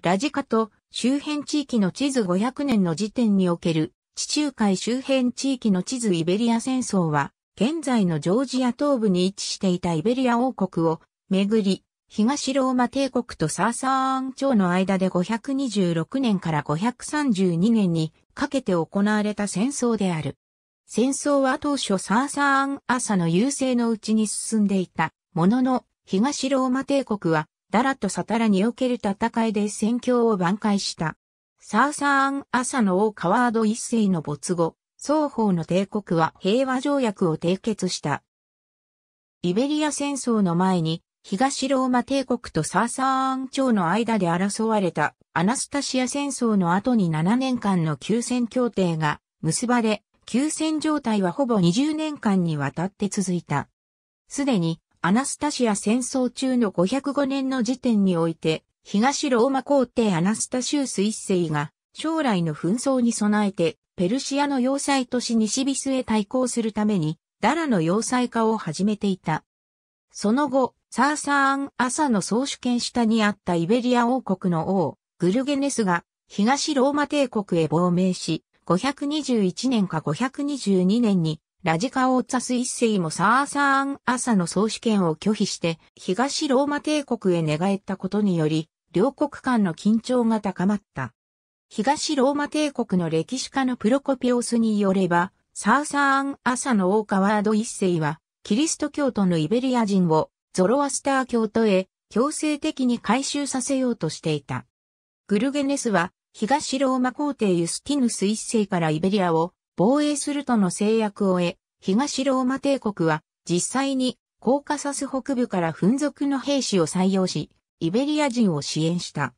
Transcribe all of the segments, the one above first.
ラジカと周辺地域の地図500年の時点における地中海周辺地域の地図イベリア戦争は、現在のジョージア東部に位置していたイベリア王国をめぐり、東ローマ帝国とサーサーアン朝の間で526年から532年にかけて行われた戦争である。戦争は当初サーサーアン朝の優勢のうちに進んでいたものの、東ローマ帝国はダラとサタラにおける戦いで戦況を挽回した。サーサーン・アサの王カワード一世の没後、双方の帝国は平和条約を締結した。イベリア戦争の前に、東ローマ帝国とサーサーン朝の間で争われたアナスタシア戦争の後に7年間の休戦協定が結ばれ、休戦状態はほぼ20年間にわたって続いた。すでにアナスタシア戦争中の505年の時点において、東ローマ皇帝アナスタシウス一世が、将来の紛争に備えて、ペルシアの要塞都市西ビスへ対抗するために、ダラの要塞化を始めていた。その後、サーサーン・アサの総主権下にあったイベリア王国の王、グルゲネスが、東ローマ帝国へ亡命し、521年か522年にラジカオーツァス一世もサーサーン朝の総主権を拒否して東ローマ帝国へ寝返ったことにより、両国間の緊張が高まった。東ローマ帝国の歴史家のプロコピオスによれば、サーサーン朝のオーカワード一世は、キリスト教徒のイベリア人をゾロアスター教徒へ強制的に改宗させようとしていた。グルゲネスは東ローマ皇帝ユスティヌス一世からイベリアを防衛するとの制約を得、東ローマ帝国は実際にコーカサス北部から紛族の兵士を採用し、イベリア人を支援した。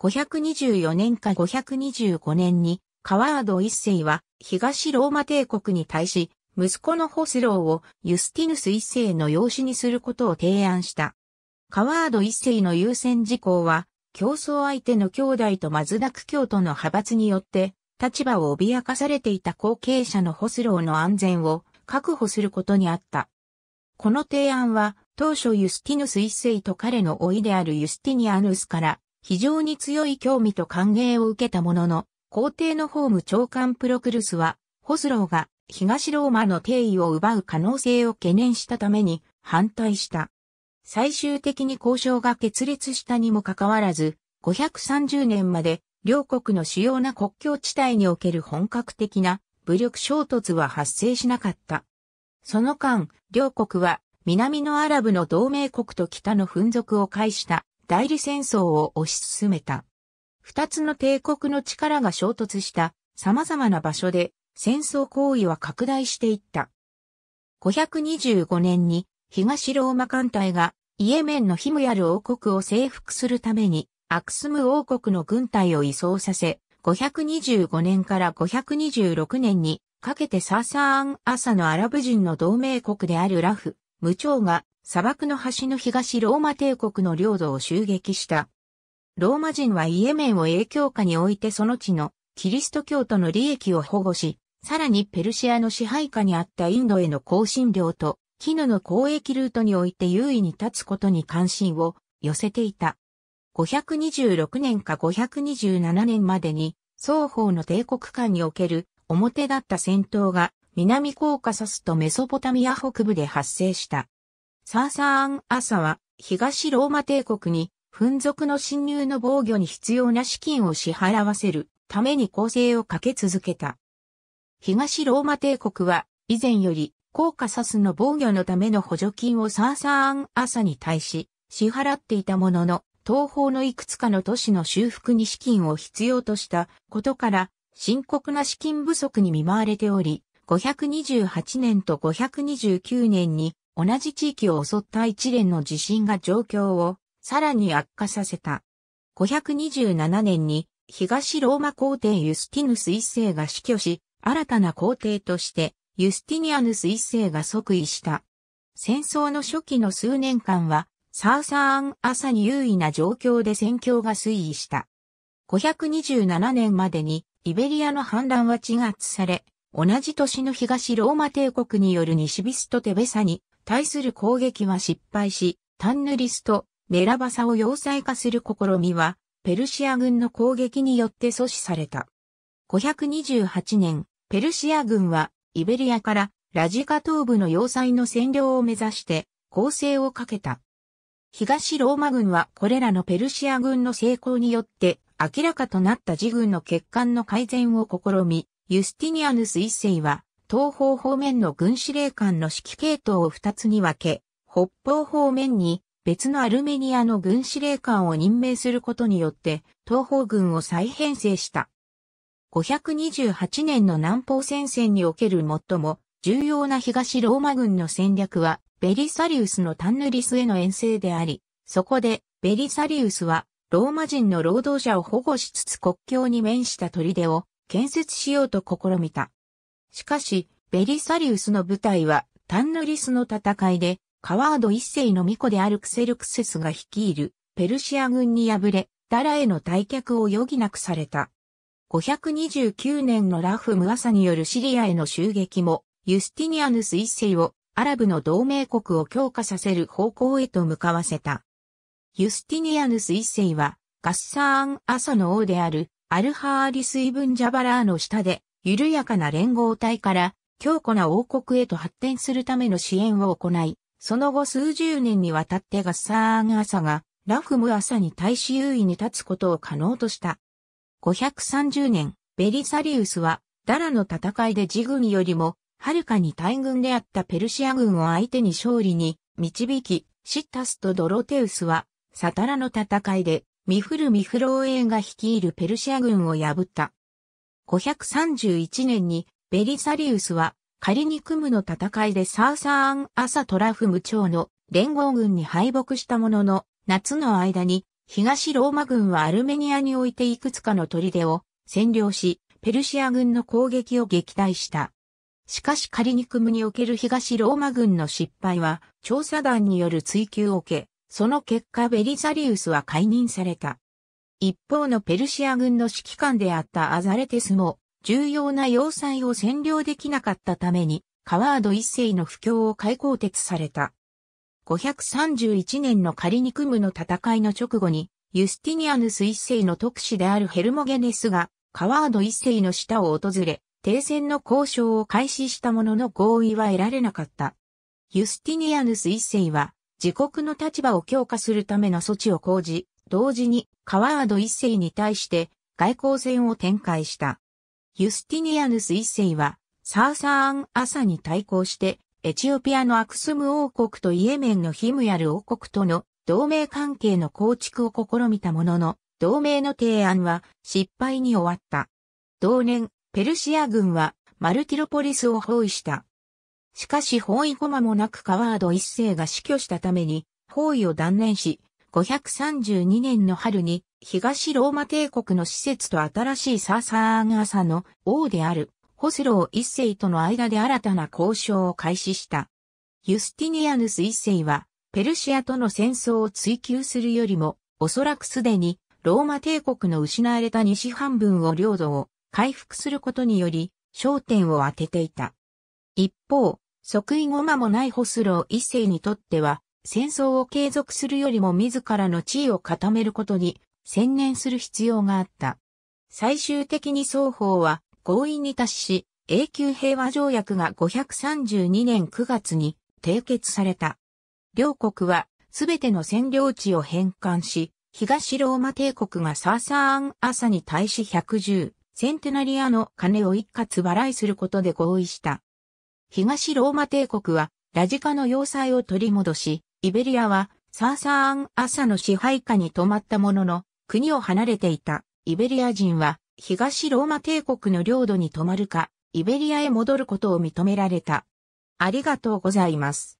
524年か525年に、カワード一世は東ローマ帝国に対し、息子のホスローをユスティヌス一世の養子にすることを提案した。カワード一世の優先事項は、競争相手の兄弟とマズダク教徒の派閥によって立場を脅かされていた後継者のホスローの安全を確保することにあった。この提案は、当初ユスティヌス一世と彼の老いであるユスティニアヌスから非常に強い興味と歓迎を受けたものの、皇帝の法務長官プロクルスは、ホスローが東ローマの定位を奪う可能性を懸念したために反対した。最終的に交渉が決裂したにもかかわらず、530年まで両国の主要な国境地帯における本格的な武力衝突は発生しなかった。その間、両国は南のアラブの同盟国と北の紛属を介した代理戦争を推し進めた。二つの帝国の力が衝突した様々な場所で戦争行為は拡大していった。525年に東ローマ艦隊がイエメンのヒムヤル王国を征服するためにアクスム王国の軍隊を移送させ、525年から526年にかけてサーサーアン・アサのアラブ人の同盟国であるラフ、無長が砂漠の端の東ローマ帝国の領土を襲撃した。ローマ人はイエメンを影響下に置いてその地のキリスト教徒の利益を保護し、さらにペルシアの支配下にあったインドへの香辛料と絹の交易ルートにおいて優位に立つことに関心を寄せていた。526年か527年までに、双方の帝国間における表だった戦闘が南コーカサスとメソポタミア北部で発生した。サーサーン・アサは東ローマ帝国に紛族の侵入の防御に必要な資金を支払わせるために攻勢をかけ続けた。東ローマ帝国は以前よりコーカサスの防御のための補助金をサーサーン・アサに対し支払っていたものの東方のいくつかの都市の修復に資金を必要としたことから、深刻な資金不足に見舞われており、528年と529年に同じ地域を襲った一連の地震が状況をさらに悪化させた。527年に東ローマ皇帝ユスティヌス一世が死去し、新たな皇帝としてユスティニアヌス一世が即位した。戦争の初期の数年間はサーサーン朝に優位な状況で戦況が推移した。527年までにイベリアの反乱は鎮圧され、同じ年の東ローマ帝国による西ビストテベサに対する攻撃は失敗し、タンヌリスト、メラバサを要塞化する試みは、ペルシア軍の攻撃によって阻止された。528年、ペルシア軍はイベリアからラジカ東部の要塞の占領を目指して攻勢をかけた。東ローマ軍はこれらのペルシア軍の成功によって明らかとなった自軍の欠陥の改善を試み、ユスティニアヌス一世は東方方面の軍司令官の指揮系統を二つに分け、北方方面に別のアルメニアの軍司令官を任命することによって東方軍を再編成した。528年の南方戦線における最も重要な東ローマ軍の戦略は、ベリサリウスのタンヌリスへの遠征であり、そこで、ベリサリウスは、ローマ人の労働者を保護しつつ国境に面した砦を建設しようと試みた。しかし、ベリサリウスの部隊は、タンヌリスの戦いで、カワード一世の巫女であるクセルクセスが率いる、ペルシア軍に敗れ、ダラへの退却を余儀なくされた。529年のラフ・ムアサによるシリアへの襲撃もユスティニアヌス一世をアラブの同盟国を強化させる方向へと向かわせた。ユスティニアヌス一世はガッサーン・アサの王であるアルハーリスイブン・ジャバラーの下で緩やかな連合体から強固な王国へと発展するための支援を行い、その後数十年にわたってガッサーン・アサがラフム・アサに対し優位に立つことを可能とした。530年、ベリサリウスはダラの戦いでジグニよりもはるかに大軍であったペルシア軍を相手に勝利に導き、シッタスとドロテウスは、サタラの戦いで、ミフル・ミフローエンが率いるペルシア軍を破った。531年に、ベリサリウスは、仮にクムの戦いでサーサーン・アサトラフム朝の連合軍に敗北したものの、夏の間に、東ローマ軍はアルメニアにおいていくつかの砦を占領し、ペルシア軍の攻撃を撃退した。しかし仮に組における東ローマ軍の失敗は、調査団による追及を受け、その結果ベリザリウスは解任された。一方のペルシア軍の指揮官であったアザレテスも、重要な要塞を占領できなかったために、カワード一世の不況を解放鉄された。531年のカリニクムの戦いの直後に、ユスティニアヌス一世の特使であるヘルモゲネスが、カワード一世の下を訪れ、停戦の交渉を開始したものの合意は得られなかった。ユスティニアヌス一世は、自国の立場を強化するための措置を講じ、同時にカワード一世に対して外交戦を展開した。ユスティニアヌス一世は、サーサーン・アサに対抗して、エチオピアのアクスム王国とイエメンのヒムヤル王国との同盟関係の構築を試みたものの、同盟の提案は失敗に終わった。同年、ペルシア軍はマルティロポリスを包囲した。しかし包囲後間もなくカワード一世が死去したために包囲を断念し、532年の春に東ローマ帝国の施設と新しいサーサーガーサの王であるホスロー一世との間で新たな交渉を開始した。ユスティニアヌス一世はペルシアとの戦争を追求するよりもおそらくすでにローマ帝国の失われた西半分を領土を回復することにより焦点を当てていた。一方、即位後間もないホスロー一世にとっては、戦争を継続するよりも自らの地位を固めることに専念する必要があった。最終的に双方は合意に達し、永久平和条約が532年9月に締結された。両国はすべての占領地を返還し、東ローマ帝国がサーサーン朝に対し110、センテナリアの金を一括払いすることで合意した。東ローマ帝国はラジカの要塞を取り戻し、イベリアはサーサーン朝の支配下に泊まったものの、国を離れていたイベリア人は東ローマ帝国の領土に泊まるか、イベリアへ戻ることを認められた。ありがとうございます。